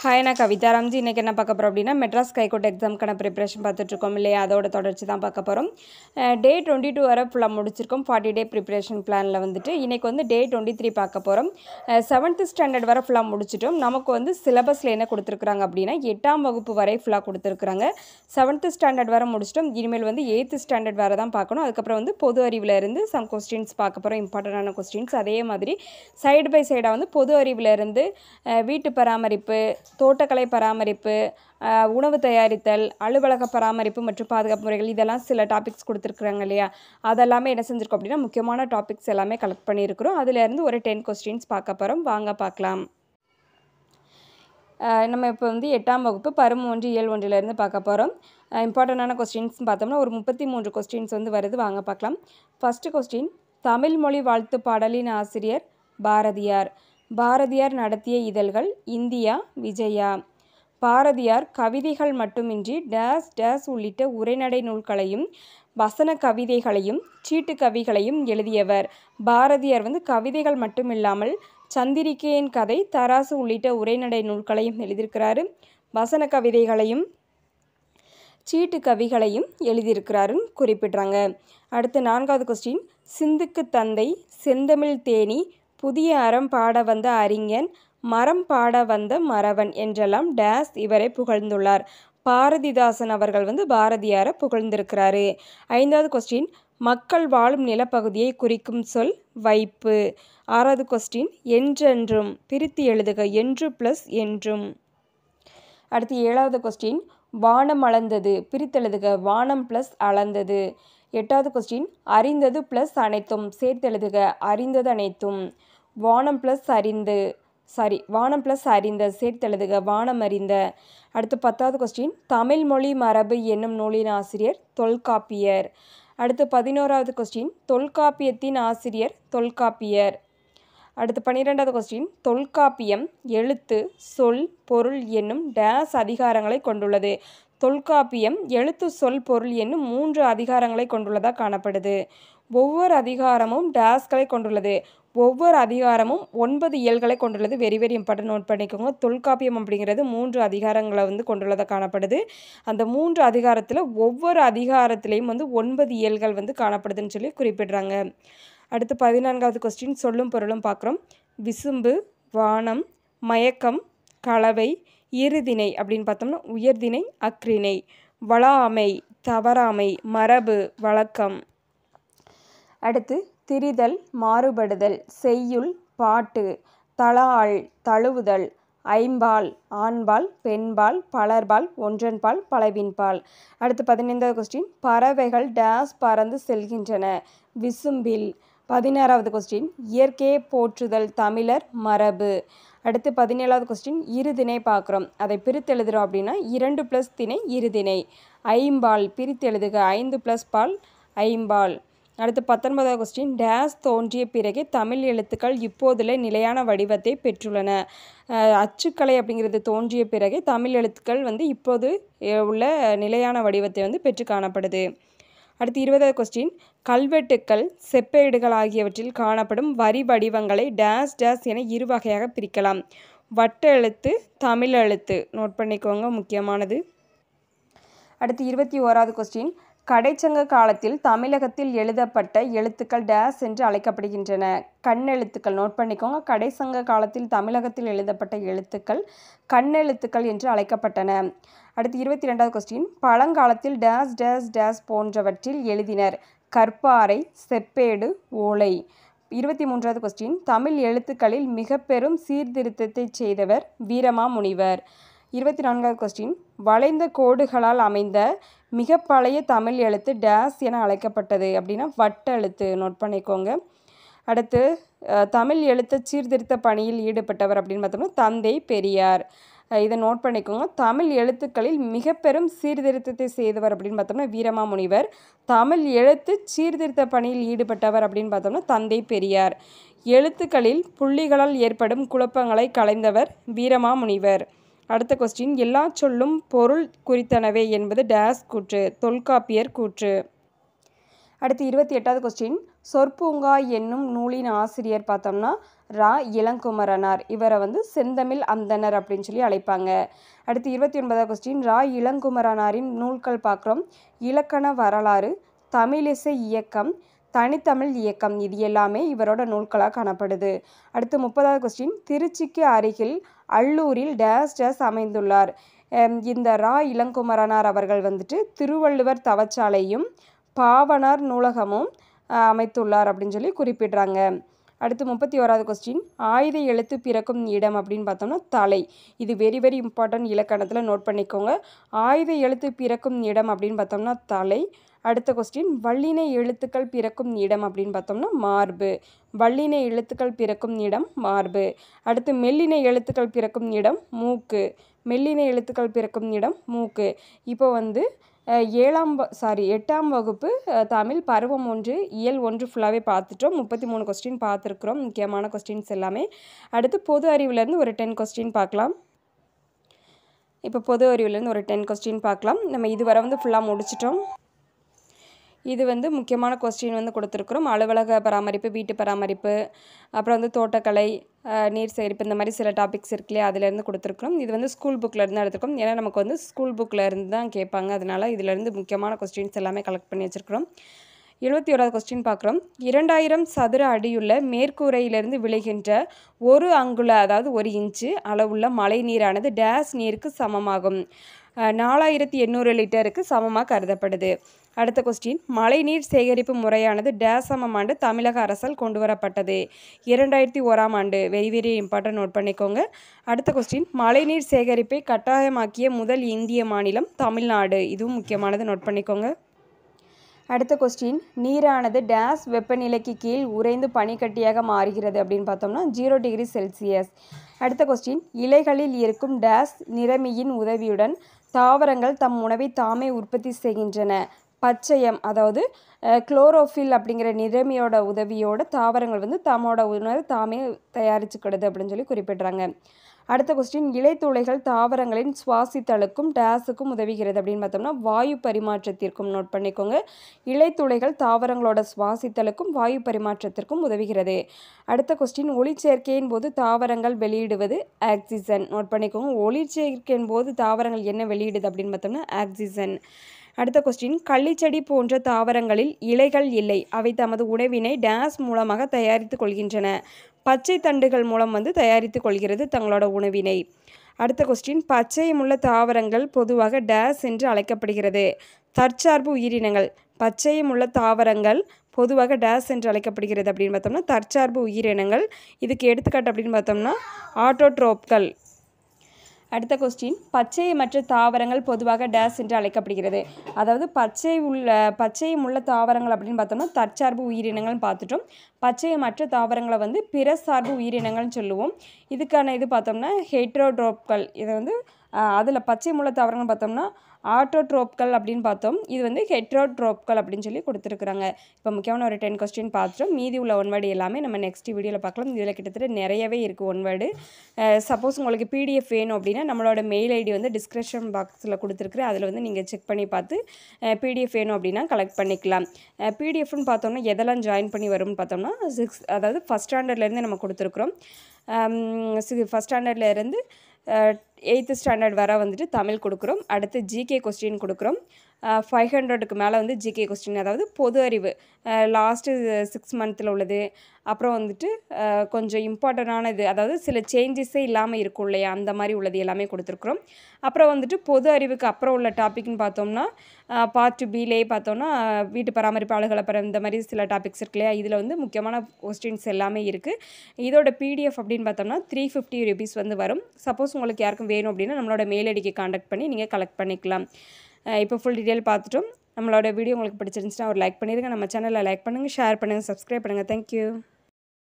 hi நான் கவிதா ராம்ஜி இன்றைக்கி என்ன பார்க்க போகிறோம் அப்படின்னா மெட்ராஸ் கைகோட் எக்ஸாமுக்கான ப்ரிப்ரேஷன் பார்த்துட்ருக்கோம் இல்லையா அதோட தொடர்ச்சி தான் பார்க்க போகிறோம் டே டுவெண்ட்டி டூ வரை ஃபுல்லாக முடிச்சிருக்கோம் ஃபார்ட்டி டே ப்ரிப்பரேஷன் பிளானில் வந்துட்டு இன்றைக்கி வந்து டே டுவெண்ட்டி த்ரீ பார்க்க போகிறோம் செவன்த்து ஸ்டாண்டர்ட் வரை ஃபுல்லாக முடிச்சிட்டோம் நமக்கு வந்து சிலபஸில் என்ன கொடுத்துருக்குறாங்க அப்படின்னா எட்டாம் வகுப்பு வரை ஃபுல்லாக கொடுத்துருக்குறாங்க செவன்த்து ஸ்டாண்டர்ட் வரை முடிச்சிட்டோம் இனிமேல் வந்து எயித்து ஸ்டாண்டர்ட் வரை தான் பார்க்கணும் அதுக்கப்புறம் வந்து பொது அறிவில் இருந்து சம் கொஸ்டின்ஸ் பார்க்க போகிறோம் இம்பார்ட்டண்டான கொஸ்டின்ஸ் அதே மாதிரி சைடு பை சைடாக வந்து பொது அறிவிலிருந்து வீட்டு பராமரிப்பு தோட்டக்கலை பராமரிப்பு உணவு தயாரித்தல் அலுவலக பராமரிப்பு மற்றும் பாதுகாப்பு முறைகள் இதெல்லாம் சில டாபிக்ஸ் கொடுத்துருக்குறாங்க இல்லையா அதெல்லாமே என்ன செஞ்சுருக்கோம் அப்படின்னா முக்கியமான டாபிக்ஸ் எல்லாமே கலெக்ட் பண்ணியிருக்கிறோம் அதிலேருந்து ஒரு டென் கொஸ்டின்ஸ் பார்க்க போகிறோம் வாங்க பார்க்கலாம் நம்ம இப்போ வந்து எட்டாம் வகுப்பு பரும ஒன்று இயல் ஒன்றிலேருந்து பார்க்க போகிறோம் இம்பார்ட்டண்ட்டான கொஸ்டின்ஸ் பார்த்தோம்னா ஒரு முப்பத்தி மூன்று கொஸ்டின்ஸ் வந்து வருது வாங்க பார்க்கலாம் ஃபஸ்ட்டு கொஸ்டின் தமிழ் மொழி வாழ்த்து பாடலின் ஆசிரியர் பாரதியார் பாரதியார் நடத்திய இதழ்கள் இந்தியா விஜயா பாரதியார் கவிதைகள் மட்டுமின்றி டேஸ் டேஸ் உள்ளிட்ட உரைநடை நூல்களையும் வசன கவிதைகளையும் சீட்டு கவிகளையும் எழுதியவர் பாரதியார் வந்து கவிதைகள் மட்டுமில்லாமல் சந்திரிக்கையின் கதை தராசு உள்ளிட்ட உரைநடை நூல்களையும் எழுதியிருக்கிறாரு வசன கவிதைகளையும் சீட்டு கவிகளையும் எழுதியிருக்கிறாருன்னு குறிப்பிடுறாங்க அடுத்து நான்காவது கொஸ்டின் சிந்துக்கு தந்தை செந்தமிழ் தேனி புதிய அறம் பாட வந்த அறிஞன் மரம் பாட வந்த மறவன் என்றெல்லாம் டேஸ் இவரை புகழ்ந்துள்ளார் பாரதிதாசன் அவர்கள் வந்து பாரதியாரை புகழ்ந்திருக்கிறாரு ஐந்தாவது கொஸ்டின் மக்கள் வாழும் நிலப்பகுதியை குறிக்கும் சொல் வைப்பு ஆறாவது கொஸ்டின் என்றென்றும் பிரித்து எழுதுக என்று ப்ளஸ் என்றும் அடுத்து ஏழாவது கொஸ்டின் வானம் அளந்தது பிரித்தெழுதுக வானம் ப்ளஸ் அளந்தது எட்டாவது கொஸ்டின் அறிந்தது ப்ளஸ் அனைத்தும் சேர்த்து எழுதுக அறிந்தது அனைத்தும் வானம் ப்ளஸ் அறிந்து சாரி வானம் ப்ளஸ் அறிந்த சேர்த்து எழுதுக வானம் அறிந்த அடுத்து பத்தாவது கொஸ்டின் தமிழ் மொழி மரபு என்னும் நூலின் ஆசிரியர் தொல்காப்பியர் அடுத்து பதினோராவது கொஸ்டின் தொல்காப்பியத்தின் ஆசிரியர் தொல்காப்பியர் அடுத்து பன்னிரெண்டாவது கொஸ்டின் தொல்காப்பியம் எழுத்து சொல் பொருள் என்னும் டேஸ் அதிகாரங்களை கொண்டுள்ளது தொல்காப்பியம் எழுத்து சொல் பொருள் என்னும் மூன்று அதிகாரங்களை கொண்டுள்ளதாக காணப்படுது ஒவ்வொரு அதிகாரமும் டேஸ்களை கொண்டுள்ளது ஒவ்வொரு அதிகாரமும் ஒன்பது இயல்களை கொண்டுள்ளது வெரி வெரி இம்பார்ட்டன் நோட் பண்ணிக்கோங்க தொல்காப்பியம் அப்படிங்கிறது மூன்று அதிகாரங்களை வந்து கொண்டுள்ளதாக காணப்படுது அந்த மூன்று அதிகாரத்தில் ஒவ்வொரு அதிகாரத்திலையும் வந்து ஒன்பது இயல்கள் வந்து காணப்படுதுன்னு சொல்லி குறிப்பிடுறாங்க அடுத்து பதினான்காவது கொஸ்டின் சொல்லும் பொருளும் பார்க்குறோம் விசும்பு வானம் மயக்கம் கலவை இருதினை அப்படின்னு பார்த்தோம்னா உயர்தினை அக்ரிணை வளாமை தவறாமை மரபு வழக்கம் அடுத்து திரிதல் மாறுபடுதல் செய்யுள் பாட்டு தலாள் தழுவுதல் ஐம்பால் ஆண்பால் பெண்பால் பலர்பால் ஒன்றன்பால் பலவின்பால் அடுத்து பதினைந்தாவது கொஸ்டின் பறவைகள் டேஸ் பறந்து செல்கின்றன விசும்பில் பதினாறாவது கொஸ்டின் இயற்கையை போற்றுதல் தமிழர் மரபு அடுத்து பதினேழாவது கொஸ்டின் இரு திணை பார்க்குறோம் அதை பிரித்து எழுதுகிறோம் அப்படின்னா இரண்டு ப்ளஸ் திணை திணை ஐம்பால் பிரித்தெழுதுக ஐந்து ப்ளஸ் பால் ஐம்பால் அடுத்து பத்தொன்பதாவது கொஸ்டின் டேஸ் தோன்றிய பிறகே தமிழ் எழுத்துக்கள் இப்போதில் நிலையான வடிவத்தை பெற்றுள்ளன அச்சுக்கலை அப்படிங்கிறது தோன்றிய பிறகே தமிழ் எழுத்துக்கள் வந்து இப்போது உள்ள நிலையான வடிவத்தை வந்து பெற்று காணப்படுது அடுத்து இருபதாவது கொஸ்டின் கல்வெட்டுக்கள் செப்பேடுகள் ஆகியவற்றில் காணப்படும் வரி வடிவங்களை டேஸ் டேஸ் என இரு வகையாக பிரிக்கலாம் வட்ட எழுத்து தமிழ் எழுத்து நோட் பண்ணிக்கோங்க முக்கியமானது அடுத்து இருபத்தி ஓராவது கொஸ்டின் கடைச்சங்க காலத்தில் தமிழகத்தில் எழுதப்பட்ட எழுத்துக்கள் டேஸ் என்று அழைக்கப்படுகின்றன கண்ணெழுத்துக்கள் நோட் பண்ணிக்கோங்க கடைசங்க காலத்தில் தமிழகத்தில் எழுதப்பட்ட எழுத்துக்கள் கண்ணெழுத்துக்கள் என்று அழைக்கப்பட்டன அடுத்து இருபத்தி ரெண்டாவது கொஸ்டின் பழங்காலத்தில் டேஸ் டேஸ் டேஸ் போன்றவற்றில் எழுதினர் கற்பாறை செப்பேடு ஓலை இருபத்தி மூன்றாவது கொஸ்டின் தமிழ் எழுத்துக்களில் மிக பெரும் சீர்திருத்தத்தை செய்தவர் வீரமாமுனிவர் இருபத்தி நான்காவது கொஸ்டின் வளைந்த கோடுகளால் அமைந்த மிக பழைய தமிழ் எழுத்து டேஸ் என அழைக்கப்பட்டது அப்படின்னா வட்ட எழுத்து நோட் பண்ணிக்கோங்க அடுத்து தமிழ் எழுத்தை சீர்திருத்த பணியில் ஈடுபட்டவர் அப்படின்னு பார்த்தோம்னா தந்தை பெரியார் இதை நோட் பண்ணிக்கோங்க தமிழ் எழுத்துக்களில் மிக பெரும் சீர்திருத்தத்தை செய்தவர் அப்படின்னு பார்த்தோம்னா வீரமாமுனிவர் தமிழ் எழுத்து சீர்திருத்த பணியில் ஈடுபட்டவர் அப்படின்னு பார்த்தோம்னா தந்தை பெரியார் எழுத்துக்களில் புள்ளிகளால் ஏற்படும் குழப்பங்களை கலைந்தவர் வீரமாமுனிவர் அடுத்த கொஸ்டின் எல்லா சொல்லும் பொருள் குறித்தனவே என்பது டேஸ் கூற்று தொல்காப்பியர் கூற்று அடுத்து இருபத்தி எட்டாவது கொஸ்டின் சொற்பூங்கா என்னும் நூலின் ஆசிரியர் பார்த்தோம்னா ரா இளங்குமரனார் இவரை வந்து செந்தமிழ் அந்தனர் அப்படின்னு சொல்லி அழைப்பாங்க அடுத்து இருபத்தி ஒன்பதாவது கொஸ்டின் ரா இளங்குமரனாரின் நூல்கள் பார்க்குறோம் இலக்கண வரலாறு தமிழிசை இயக்கம் தனித்தமிழ் இயக்கம் இது எல்லாமே இவரோட நூல்களாக காணப்படுது அடுத்து முப்பதாவது கொஸ்டின் திருச்சிக்கு அருகில் அள்ளூரில் டேஸ் டேஸ் அமைந்துள்ளார் இந்த ரா இளங்குமரனார் அவர்கள் வந்துட்டு திருவள்ளுவர் தவச்சாலையும் பாவனார் நூலகமும் அமைத்துள்ளார் அப்படின்னு சொல்லி குறிப்பிடுறாங்க அடுத்து முப்பத்தி ஓராவது கொஸ்டின் ஆயுத எழுத்து பிறக்கும் இடம் அப்படின்னு பார்த்தோம்னா தலை இது வெரி வெரி இம்பார்ட்டன்ட் இலக்கணத்தில் நோட் பண்ணிக்கோங்க ஆயுத எழுத்து பிறக்கும் இடம் அப்படின்னு பார்த்தோம்னா தலை அடுத்த கொஸ்டின் வள்ளினை எழுத்துக்கள் பிறக்கும் இடம் அப்படின்னு பார்த்தோம்னா மார்பு வள்ளினை எழுத்துக்கள் பிறக்கும் இடம் மார்பு அடுத்து மெல்லினை எழுத்துக்கள் பிறக்கும் இடம் மூக்கு மெல்லினை எழுத்துக்கள் பிறக்கும் இடம் மூக்கு இப்போ வந்து ஏழாம் சாரி எட்டாம் வகுப்பு தமிழ் பருவம் ஒன்று இயல் ஒன்று ஃபுல்லாகவே பார்த்துட்டோம் முப்பத்தி மூணு கொஸ்டின் பார்த்துருக்குறோம் முக்கியமான கொஸ்டின்ஸ் எல்லாமே அடுத்து பொது அறிவுலேருந்து ஒரு டென் கொஸ்டின் பார்க்கலாம் இப்போ பொது அறிவுலேருந்து ஒரு டென் கொஸ்டின் பார்க்கலாம் நம்ம இதுவரை வந்து ஃபுல்லாக முடிச்சிட்டோம் இது வந்து முக்கியமான கொஸ்டின் வந்து கொடுத்துருக்குறோம் அலுவலக பராமரிப்பு வீட்டு பராமரிப்பு அப்புறம் வந்து தோட்டக்கலை நீர் சேகரிப்பு இந்த மாதிரி சில டாபிக்ஸ் இருக்குல்லையே அதுலேருந்து கொடுத்துருக்குறோம் இது வந்து ஸ்கூல் புக்கிலேருந்து எடுத்துருக்கோம் ஏன்னா நமக்கு வந்து ஸ்கூல் புக்கிலேருந்து தான் கேட்பாங்க அதனால் இதிலேருந்து முக்கியமான கொஸ்டின்ஸ் எல்லாமே கலெக்ட் பண்ணி வச்சுருக்குறோம் எழுபத்தி ஓராவது கொஸ்டின் பார்க்குறோம் இரண்டாயிரம் சதுர அடியுள்ள மேற்கூரையிலிருந்து விளைகின்ற ஒரு அங்குல அதாவது ஒரு இன்ச்சு அளவுள்ள மழை நீரானது டேஸ் நீருக்கு சமமாகும் நாலாயிரத்தி எண்ணூறு லிட்டருக்கு சமமாக கருதப்படுது அடுத்த கொஸ்டின் மழைநீர் சேகரிப்பு முறையானது டேசம் ஆண்டு தமிழக அரசால் கொண்டு வரப்பட்டது இரண்டாயிரத்தி ஓராம் ஆண்டு வெரி வெரி இம்பார்ட்டன்ட் நோட் பண்ணிக்கோங்க அடுத்த கொஸ்டின் மழைநீர் சேகரிப்பை கட்டாயமாக்கிய முதல் இந்திய மாநிலம் தமிழ்நாடு இதுவும் முக்கியமானது நோட் பண்ணிக்கோங்க அடுத்த கொஸ்டின் நீரானது டேஸ் வெப்பநிலைக்கு கீழ் உறைந்து பனிக்கட்டியாக மாறுகிறது அப்படின்னு பார்த்தோம்னா ஜீரோ டிகிரி செல்சியஸ் அடுத்த கொஸ்டின் இலைகளில் இருக்கும் டேஸ் நிறமியின் உதவியுடன் தாவரங்கள் தம் உணவை தாமே உற்பத்தி செய்கின்றன பச்சையம் அதாவது குளோரோஃபில் அப்படிங்கிற நிறமியோட உதவியோட தாவரங்கள் வந்து தாமோட உணர்வு தாமே தயாரிச்சுக்கிடுது அப்படின்னு சொல்லி குறிப்பிடுறாங்க அடுத்த கொஸ்டின் இலைத்துளைகள் தாவரங்களின் சுவாசித்தலுக்கும் டேஸுக்கும் உதவுகிறது அப்படின்னு பார்த்தோம்னா வாயு பரிமாற்றத்திற்கும் நோட் பண்ணிக்கோங்க இலைத்துளைகள் தாவரங்களோட சுவாசித்தலுக்கும் வாயு பரிமாற்றத்திற்கும் உதவுகிறது அடுத்த கொஸ்டின் ஒளிச்சேர்க்கையின் போது தாவரங்கள் வெளியிடுவது ஆக்சிஜன் நோட் பண்ணிக்கோங்க ஒளிச்சேர்க்கையின் போது தாவரங்கள் என்ன வெளியிடுது அப்படின்னு பார்த்தோம்னா ஆக்சிஜன் அடுத்த கொஸ்டின் கள்ளிச்செடி போன்ற தாவரங்களில் இலைகள் இல்லை அவை தமது உணவினை டேஸ் மூலமாக தயாரித்து கொள்கின்றன பச்சை தண்டுகள் மூலம் வந்து தயாரித்து கொள்கிறது தங்களோட உணவினை அடுத்த கொஸ்டின் பச்சையமுள்ள தாவரங்கள் பொதுவாக டேஸ் என்று அழைக்கப்படுகிறது தற்சார்பு உயிரினங்கள் பச்சையமுள்ள தாவரங்கள் பொதுவாக டேஸ் என்று அழைக்கப்படுகிறது அப்படின்னு பார்த்தோம்னா தற்சார்பு உயிரினங்கள் இதுக்கு எடுத்துக்காட்டு அப்படின்னு பார்த்தோம்னா ஆட்டோட்ரோப்கள் அடுத்த கொஸ்டின் பச்சை மற்ற தாவரங்கள் பொதுவாக டேஸ் என்று அழைக்கப்படுகிறது அதாவது பச்சை உள்ள பச்சையும் உள்ள தாவரங்கள் அப்படின்னு பார்த்தோம்னா தற்சார்பு உயிரினங்கள்னு பார்த்துட்டோம் மற்ற தாவரங்களை வந்து பிற சார்பு உயிரினங்கள்னு சொல்லுவோம் இதுக்கான இது பார்த்தோம்னா ஹெட்ரோட்ரோப்கள் இதை வந்து அதில் பச்சை முளை தவறுன்னு பார்த்தோம்னா ஆட்டோட்ரோப்கள் அப்படின்னு பார்த்தோம் இது வந்து ஹெட்ரோட்ரோப்கள் அப்படின்னு சொல்லி கொடுத்துருக்குறாங்க இப்போ முக்கியமான ஒரு டென் கொஸ்டின் பார்த்துட்டோம் மீதி உள்ள ஒன் வேர்டு எல்லாமே நம்ம நெக்ஸ்ட் வீடியோவில் பார்க்கலாம் இதில் கிட்டத்தட்ட நிறையவே இருக்குது ஒன் வேர்டு சப்போஸ் உங்களுக்கு பிடிஎஃப் வேணும் அப்படின்னா நம்மளோட மெயில் ஐடி வந்து டிஸ்கிரிப்ஷன் பாக்ஸில் கொடுத்துருக்குறேன் அதில் வந்து நீங்கள் செக் பண்ணி பார்த்து பிடிஎஃப் வேணும் அப்படின்னா கலெக்ட் பண்ணிக்கலாம் பிடிஎஃப்னு பார்த்தோம்னா எதெல்லாம் ஜாயின் பண்ணி வரும்னு பார்த்தோம்னா சிக்ஸ் அதாவது ஃபஸ்ட் ஸ்டாண்டர்ட்லேருந்து நம்ம கொடுத்துருக்குறோம் ஃபஸ்ட் இருந்து எயித்து ஸ்டாண்டர்ட் வர வந்துட்டு தமிழ் கொடுக்குறோம் அடுத்து ஜிகே கொஸ்டின் கொடுக்குறோம் ஃபைவ் ஹண்ட்ரடுக்கு மேலே வந்து ஜிகே கொஸ்டின் அதாவது பொது அறிவு லாஸ்ட்டு சிக்ஸ் மந்த்தில் உள்ளது அப்புறம் வந்துட்டு கொஞ்சம் இம்பார்ட்டண்டான இது அதாவது சில சேஞ்சஸே இல்லாமல் இருக்கும் இல்லையா அந்த மாதிரி உள்ளது எல்லாமே கொடுத்துருக்குறோம் அப்புறம் வந்துட்டு பொது அறிவுக்கு அப்புறம் உள்ள டாபிக்னு பார்த்தோம்னா பார்ட் டு பிலே பார்த்தோம்னா வீட்டு பராமரிப்பு அலுவலப்பரம் இந்த மாதிரி சில டாபிக்ஸ் இருக்கு இல்லையா இதில் வந்து முக்கியமான கொஸ்டின்ஸ் எல்லாமே இருக்குது இதோட பிடிஎஃப் அப்படின்னு பார்த்தோம்னா த்ரீ ஃபிஃப்டி ருபீஸ் வந்து வரும் சப்போஸ் உங்களுக்கு யாருக்கும் வேணும் அப்படின்னா நம்மளோட மெயில் ஐடிக்கு காண்டாக்ட் பண்ணி நீங்கள் கலெக்ட் பண்ணிக்கலாம் இப்போ ஃபுல் டீட்டெயில் பார்த்துட்டோம் நம்மளோட வீடியோ உங்களுக்கு பிடிச்சிருந்துச்சுன்னா ஒரு லைக் பண்ணிடுங்க நம்ம சேனலில் லைக் பண்ணுங்கள் ஷேர் பண்ணுங்கள் சப்ஸ்கிரைப் பண்ணுங்கள் தேங்க்யூ